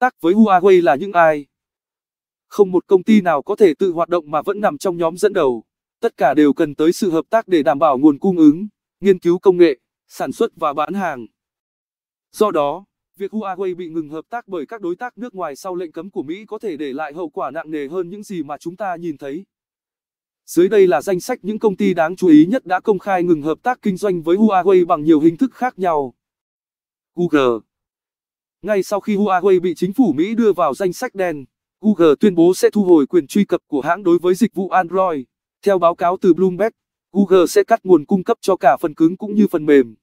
tác với Huawei là những ai. Không một công ty nào có thể tự hoạt động mà vẫn nằm trong nhóm dẫn đầu. Tất cả đều cần tới sự hợp tác để đảm bảo nguồn cung ứng, nghiên cứu công nghệ, sản xuất và bán hàng. Do đó, việc Huawei bị ngừng hợp tác bởi các đối tác nước ngoài sau lệnh cấm của Mỹ có thể để lại hậu quả nặng nề hơn những gì mà chúng ta nhìn thấy. Dưới đây là danh sách những công ty đáng chú ý nhất đã công khai ngừng hợp tác kinh doanh với Huawei bằng nhiều hình thức khác nhau. Google ngay sau khi Huawei bị chính phủ Mỹ đưa vào danh sách đen, Google tuyên bố sẽ thu hồi quyền truy cập của hãng đối với dịch vụ Android. Theo báo cáo từ Bloomberg, Google sẽ cắt nguồn cung cấp cho cả phần cứng cũng như phần mềm.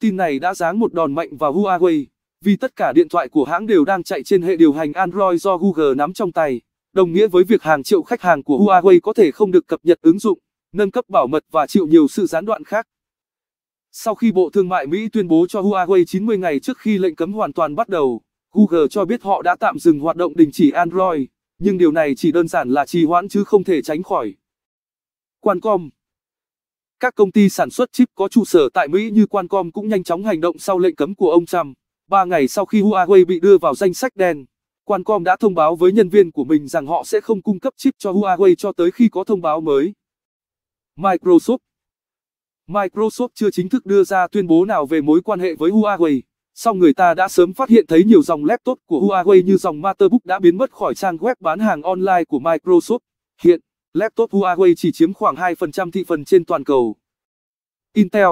Tin này đã giáng một đòn mạnh vào Huawei, vì tất cả điện thoại của hãng đều đang chạy trên hệ điều hành Android do Google nắm trong tay, đồng nghĩa với việc hàng triệu khách hàng của Huawei có thể không được cập nhật ứng dụng, nâng cấp bảo mật và chịu nhiều sự gián đoạn khác. Sau khi Bộ Thương mại Mỹ tuyên bố cho Huawei 90 ngày trước khi lệnh cấm hoàn toàn bắt đầu, Google cho biết họ đã tạm dừng hoạt động đình chỉ Android, nhưng điều này chỉ đơn giản là trì hoãn chứ không thể tránh khỏi. Qualcomm Các công ty sản xuất chip có trụ sở tại Mỹ như Qualcomm cũng nhanh chóng hành động sau lệnh cấm của ông Trump. Ba ngày sau khi Huawei bị đưa vào danh sách đen, Qualcomm đã thông báo với nhân viên của mình rằng họ sẽ không cung cấp chip cho Huawei cho tới khi có thông báo mới. Microsoft Microsoft chưa chính thức đưa ra tuyên bố nào về mối quan hệ với Huawei, song người ta đã sớm phát hiện thấy nhiều dòng laptop của Huawei như dòng Matterbook đã biến mất khỏi trang web bán hàng online của Microsoft. Hiện, laptop Huawei chỉ chiếm khoảng 2% thị phần trên toàn cầu. Intel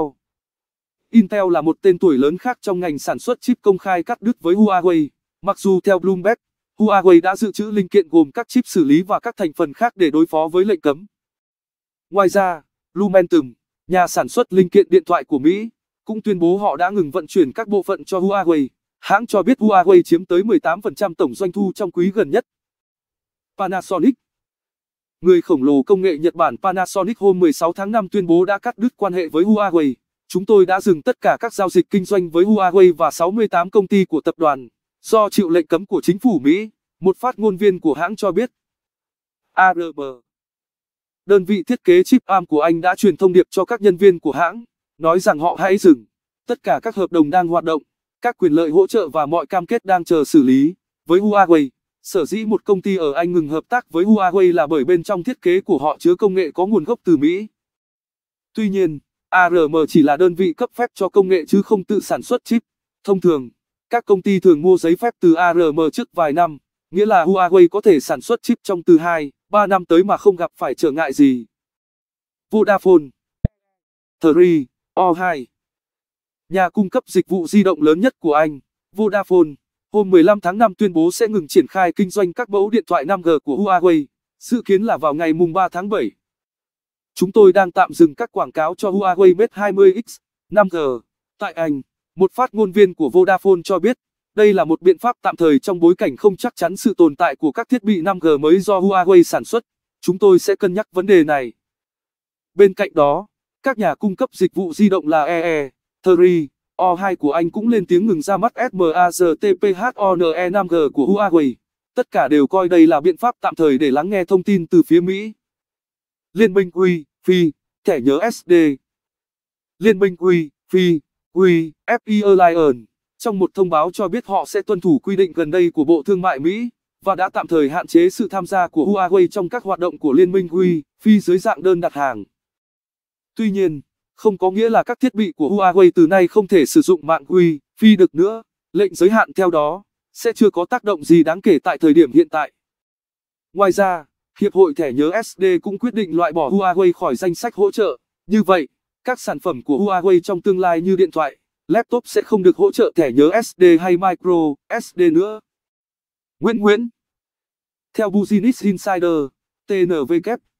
Intel là một tên tuổi lớn khác trong ngành sản xuất chip công khai cắt đứt với Huawei. Mặc dù theo Bloomberg, Huawei đã dự trữ linh kiện gồm các chip xử lý và các thành phần khác để đối phó với lệnh cấm. Ngoài ra, Lumentum Nhà sản xuất linh kiện điện thoại của Mỹ cũng tuyên bố họ đã ngừng vận chuyển các bộ phận cho Huawei. Hãng cho biết Huawei chiếm tới 18% tổng doanh thu trong quý gần nhất. Panasonic Người khổng lồ công nghệ Nhật Bản Panasonic hôm 16 tháng 5 tuyên bố đã cắt đứt quan hệ với Huawei. Chúng tôi đã dừng tất cả các giao dịch kinh doanh với Huawei và 68 công ty của tập đoàn, do chịu lệnh cấm của chính phủ Mỹ, một phát ngôn viên của hãng cho biết. ARM đơn vị thiết kế chip ARM của Anh đã truyền thông điệp cho các nhân viên của hãng, nói rằng họ hãy dừng tất cả các hợp đồng đang hoạt động, các quyền lợi hỗ trợ và mọi cam kết đang chờ xử lý. Với Huawei, sở dĩ một công ty ở Anh ngừng hợp tác với Huawei là bởi bên trong thiết kế của họ chứa công nghệ có nguồn gốc từ Mỹ. Tuy nhiên, ARM chỉ là đơn vị cấp phép cho công nghệ chứ không tự sản xuất chip. Thông thường, các công ty thường mua giấy phép từ ARM trước vài năm, nghĩa là Huawei có thể sản xuất chip trong từ 2 3 năm tới mà không gặp phải trở ngại gì. Vodafone, 3O2 Nhà cung cấp dịch vụ di động lớn nhất của Anh, Vodafone, hôm 15 tháng 5 tuyên bố sẽ ngừng triển khai kinh doanh các mẫu điện thoại 5G của Huawei, dự kiến là vào ngày mùng 3 tháng 7. Chúng tôi đang tạm dừng các quảng cáo cho Huawei Mate 20X, 5G. Tại Anh, một phát ngôn viên của Vodafone cho biết, đây là một biện pháp tạm thời trong bối cảnh không chắc chắn sự tồn tại của các thiết bị 5G mới do Huawei sản xuất. Chúng tôi sẽ cân nhắc vấn đề này. Bên cạnh đó, các nhà cung cấp dịch vụ di động là EE, Theri, O2 của Anh cũng lên tiếng ngừng ra mắt SMARTPHONE 5G của Huawei. Tất cả đều coi đây là biện pháp tạm thời để lắng nghe thông tin từ phía Mỹ. Liên minh Quy, Phi, thẻ nhớ SD Liên minh Quy, Phi, Quy, FE Alliance trong một thông báo cho biết họ sẽ tuân thủ quy định gần đây của Bộ Thương mại Mỹ và đã tạm thời hạn chế sự tham gia của Huawei trong các hoạt động của Liên minh Huy, phi dưới dạng đơn đặt hàng. Tuy nhiên, không có nghĩa là các thiết bị của Huawei từ nay không thể sử dụng mạng Huy, phi được nữa, lệnh giới hạn theo đó sẽ chưa có tác động gì đáng kể tại thời điểm hiện tại. Ngoài ra, Hiệp hội thẻ nhớ SD cũng quyết định loại bỏ Huawei khỏi danh sách hỗ trợ. Như vậy, các sản phẩm của Huawei trong tương lai như điện thoại, laptop sẽ không được hỗ trợ thẻ nhớ SD hay micro SD nữa. Nguyễn Nguyễn Theo Business Insider, TNVK. E